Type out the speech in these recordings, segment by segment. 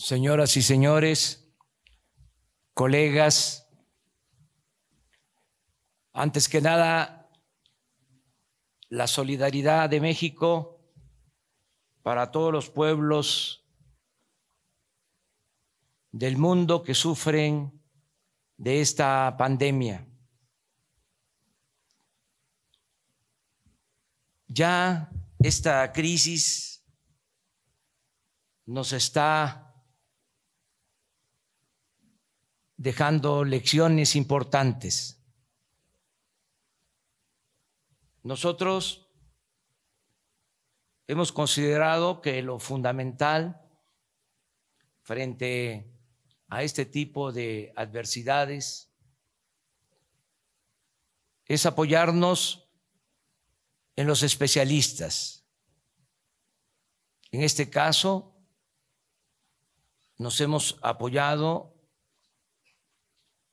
señoras y señores, colegas, antes que nada, la solidaridad de México para todos los pueblos del mundo que sufren de esta pandemia. Ya esta crisis nos está dejando lecciones importantes. Nosotros hemos considerado que lo fundamental frente a este tipo de adversidades es apoyarnos en los especialistas. En este caso, nos hemos apoyado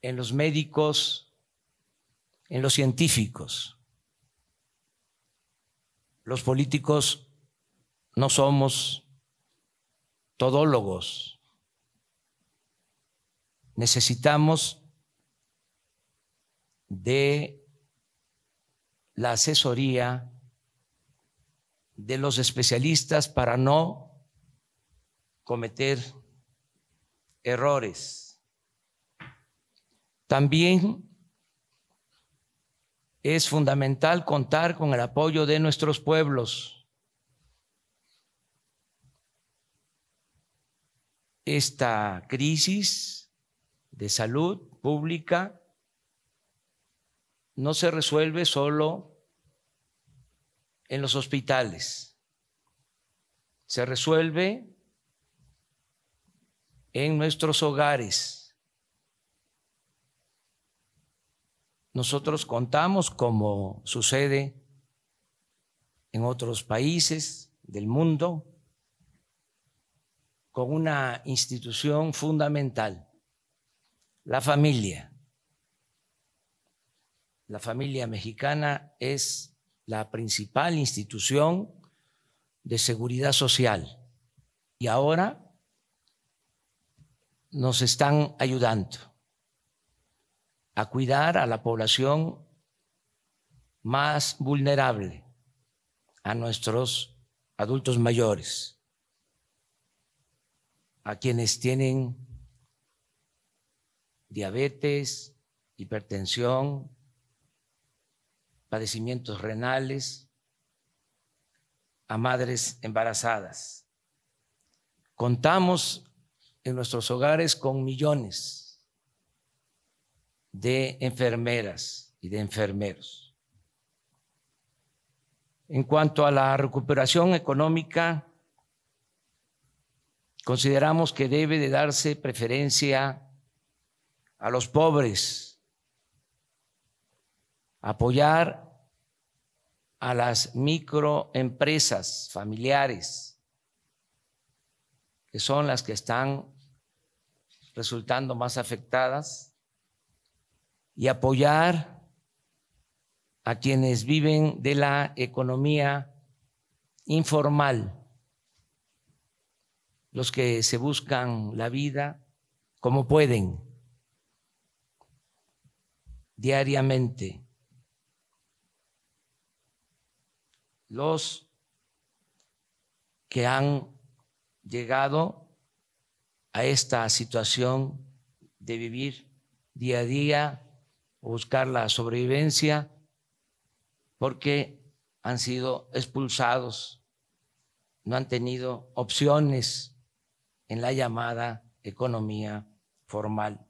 en los médicos, en los científicos. Los políticos no somos todólogos. Necesitamos de la asesoría de los especialistas para no cometer errores. También es fundamental contar con el apoyo de nuestros pueblos. Esta crisis de salud pública no se resuelve solo en los hospitales, se resuelve en nuestros hogares nosotros contamos, como sucede en otros países del mundo, con una institución fundamental, la familia. La familia mexicana es la principal institución de seguridad social y ahora nos están ayudando a cuidar a la población más vulnerable, a nuestros adultos mayores, a quienes tienen diabetes, hipertensión, padecimientos renales, a madres embarazadas. Contamos en nuestros hogares con millones de enfermeras y de enfermeros. En cuanto a la recuperación económica, consideramos que debe de darse preferencia a los pobres, apoyar a las microempresas familiares, que son las que están resultando más afectadas y apoyar a quienes viven de la economía informal, los que se buscan la vida como pueden diariamente, los que han llegado a esta situación de vivir día a día buscar la sobrevivencia porque han sido expulsados, no han tenido opciones en la llamada economía formal.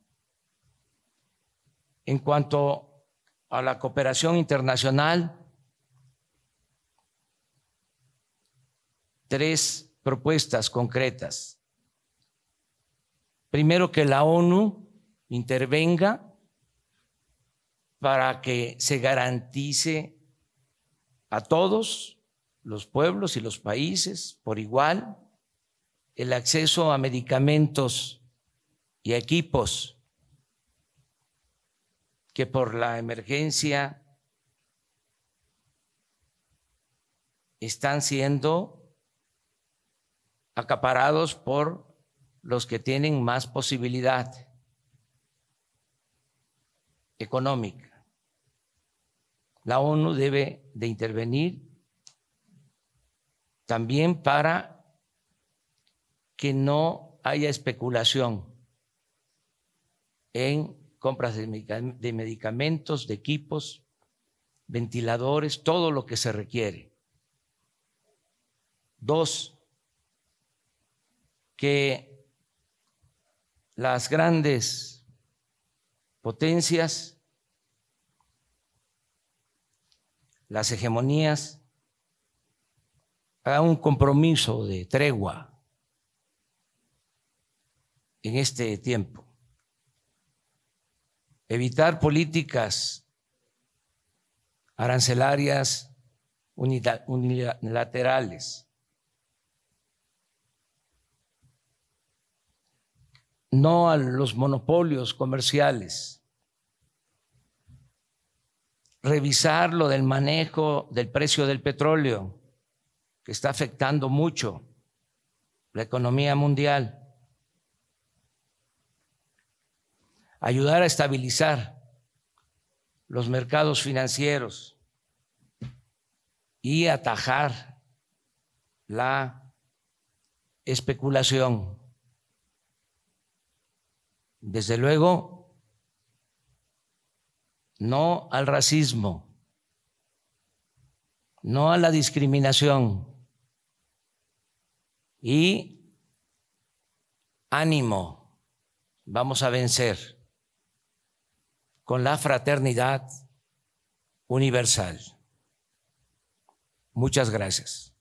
En cuanto a la cooperación internacional, tres propuestas concretas. Primero, que la ONU intervenga para que se garantice a todos los pueblos y los países por igual el acceso a medicamentos y equipos que por la emergencia están siendo acaparados por los que tienen más posibilidad económica la ONU debe de intervenir también para que no haya especulación en compras de medicamentos, de equipos, ventiladores, todo lo que se requiere. Dos, que las grandes potencias las hegemonías a un compromiso de tregua en este tiempo. Evitar políticas arancelarias unilaterales. No a los monopolios comerciales revisar lo del manejo del precio del petróleo, que está afectando mucho la economía mundial. Ayudar a estabilizar los mercados financieros y atajar la especulación. Desde luego, no al racismo, no a la discriminación y ánimo, vamos a vencer con la fraternidad universal. Muchas gracias.